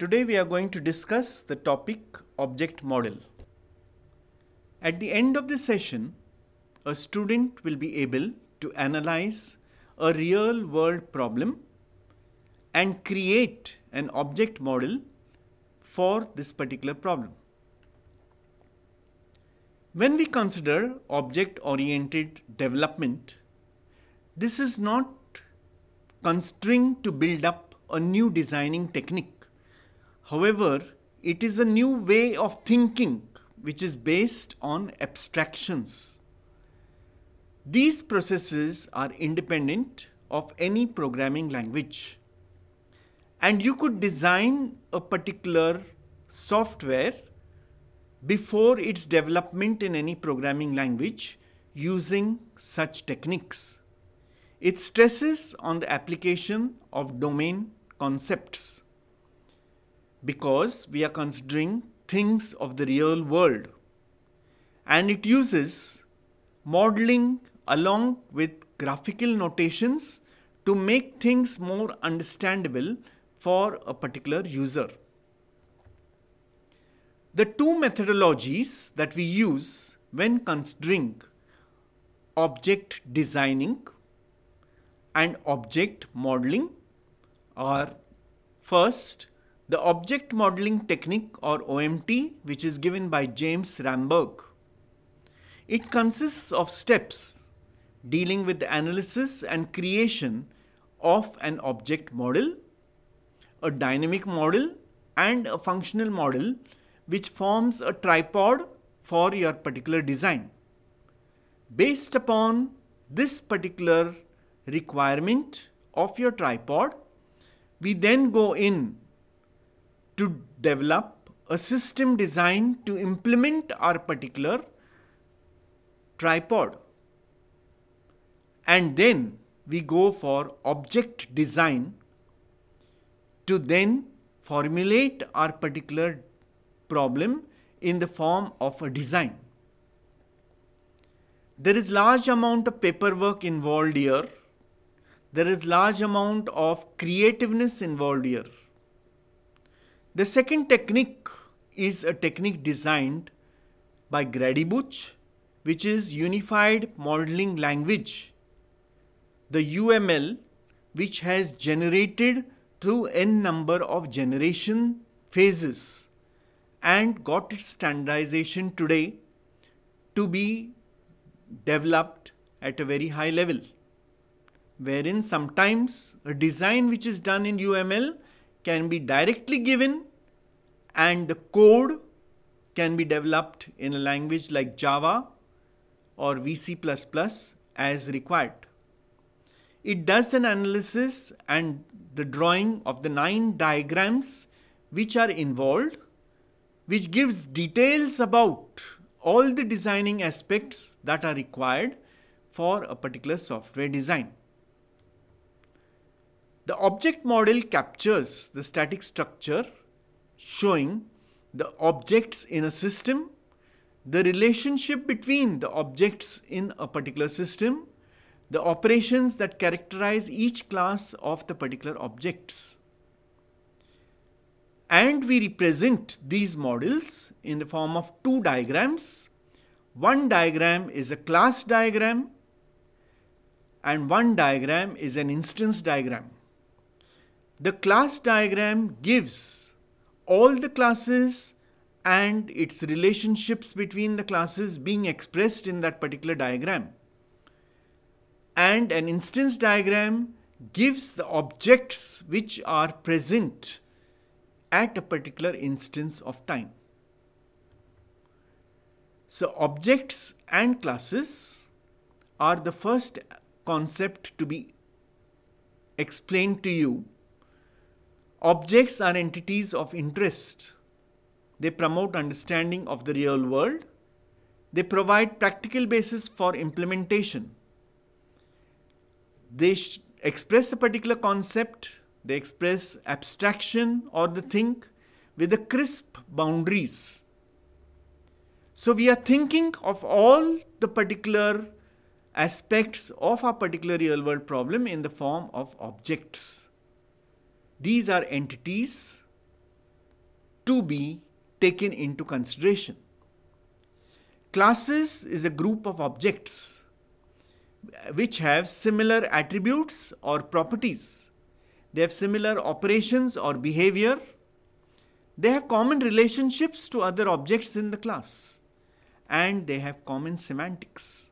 Today we are going to discuss the topic object model. At the end of this session, a student will be able to analyze a real world problem and create an object model for this particular problem. When we consider object oriented development, this is not constrained to build up a new designing technique However, it is a new way of thinking which is based on abstractions. These processes are independent of any programming language. And you could design a particular software before its development in any programming language using such techniques. It stresses on the application of domain concepts because we are considering things of the real world. And it uses modeling along with graphical notations to make things more understandable for a particular user. The two methodologies that we use when considering object designing and object modeling are first the object modeling technique or OMT which is given by James Ramberg. It consists of steps dealing with the analysis and creation of an object model, a dynamic model and a functional model which forms a tripod for your particular design. Based upon this particular requirement of your tripod, we then go in to develop a system designed to implement our particular tripod. And then we go for object design to then formulate our particular problem in the form of a design. There is large amount of paperwork involved here. There is large amount of creativeness involved here. The second technique is a technique designed by Grady Butch, which is Unified Modeling Language, the UML, which has generated through n number of generation phases and got its standardization today to be developed at a very high level wherein sometimes a design which is done in UML can be directly given and the code can be developed in a language like Java or VC++ as required. It does an analysis and the drawing of the nine diagrams which are involved, which gives details about all the designing aspects that are required for a particular software design. The object model captures the static structure showing the objects in a system, the relationship between the objects in a particular system, the operations that characterize each class of the particular objects. And we represent these models in the form of two diagrams. One diagram is a class diagram and one diagram is an instance diagram. The class diagram gives all the classes and its relationships between the classes being expressed in that particular diagram. And an instance diagram gives the objects which are present at a particular instance of time. So objects and classes are the first concept to be explained to you Objects are entities of interest. They promote understanding of the real world. They provide practical basis for implementation. They express a particular concept. They express abstraction or the think with the crisp boundaries. So we are thinking of all the particular aspects of our particular real world problem in the form of objects. These are entities to be taken into consideration. Classes is a group of objects uh, which have similar attributes or properties. They have similar operations or behavior. They have common relationships to other objects in the class and they have common semantics.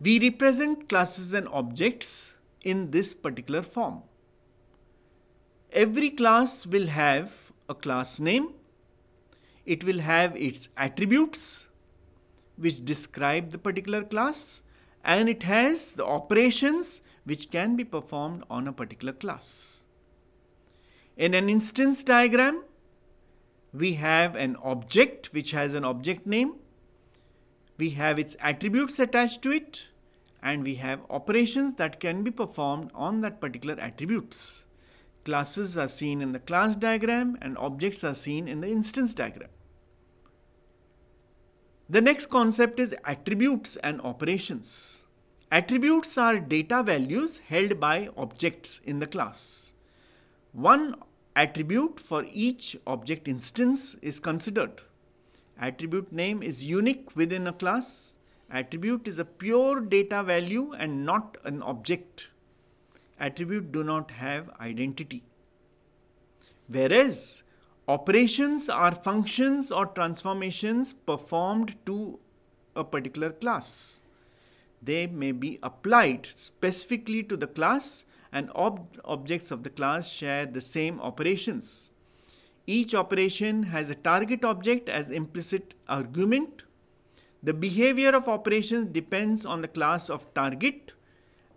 We represent classes and objects in this particular form. Every class will have a class name. It will have its attributes which describe the particular class and it has the operations which can be performed on a particular class. In an instance diagram, we have an object which has an object name, we have its attributes attached to it, and we have operations that can be performed on that particular attributes. Classes are seen in the class diagram and objects are seen in the instance diagram. The next concept is attributes and operations. Attributes are data values held by objects in the class. One attribute for each object instance is considered. Attribute name is unique within a class. Attribute is a pure data value and not an object attribute do not have identity. Whereas operations are functions or transformations performed to a particular class. They may be applied specifically to the class and ob objects of the class share the same operations. Each operation has a target object as implicit argument. The behavior of operations depends on the class of target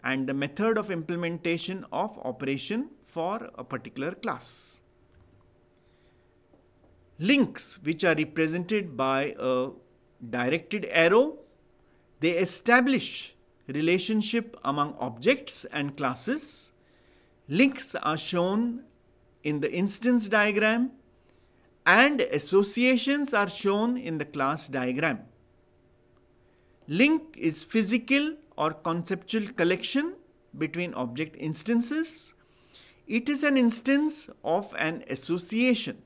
and the method of implementation of operation for a particular class. Links which are represented by a directed arrow, they establish relationship among objects and classes. Links are shown in the instance diagram and associations are shown in the class diagram. Link is physical or conceptual collection between object instances. It is an instance of an association.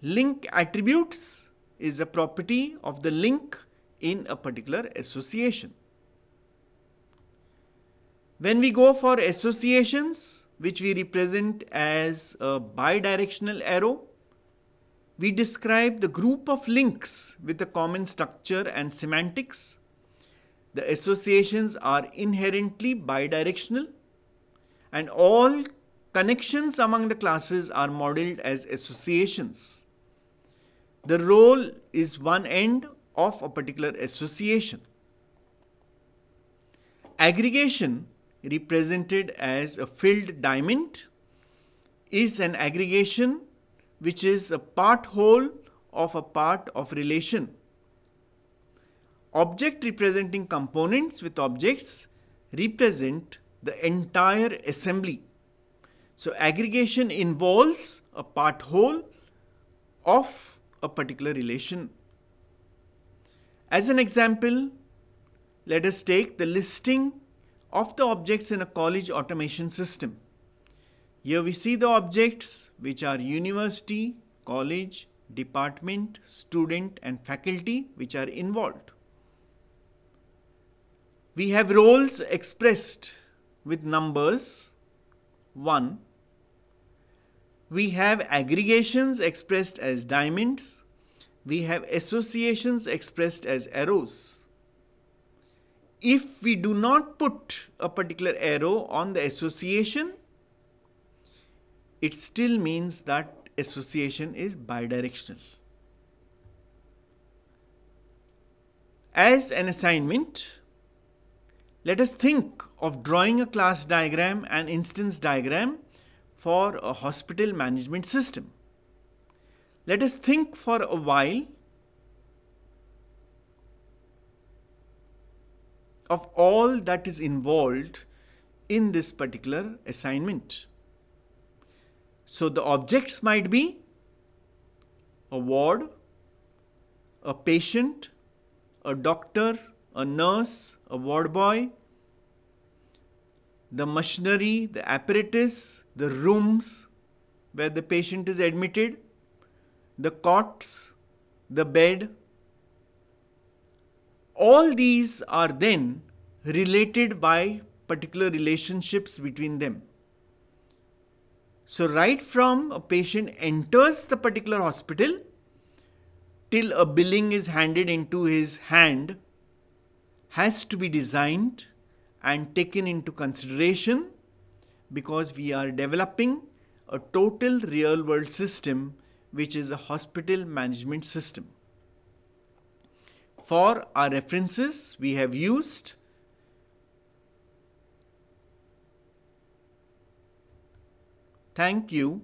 Link attributes is a property of the link in a particular association. When we go for associations, which we represent as a bidirectional arrow, we describe the group of links with a common structure and semantics the associations are inherently bidirectional and all connections among the classes are modeled as associations. The role is one end of a particular association. Aggregation represented as a filled diamond is an aggregation which is a part whole of a part of relation object representing components with objects represent the entire assembly. So aggregation involves a part whole of a particular relation. As an example, let us take the listing of the objects in a college automation system. Here we see the objects which are university, college, department, student and faculty which are involved we have roles expressed with numbers 1. We have aggregations expressed as diamonds. We have associations expressed as arrows. If we do not put a particular arrow on the association, it still means that association is bidirectional. As an assignment, let us think of drawing a class diagram and instance diagram for a hospital management system. Let us think for a while of all that is involved in this particular assignment. So the objects might be a ward, a patient, a doctor, a nurse, a ward boy, the machinery, the apparatus, the rooms where the patient is admitted, the cots, the bed. All these are then related by particular relationships between them. So, right from a patient enters the particular hospital till a billing is handed into his hand has to be designed and taken into consideration because we are developing a total real world system which is a hospital management system. For our references, we have used Thank you.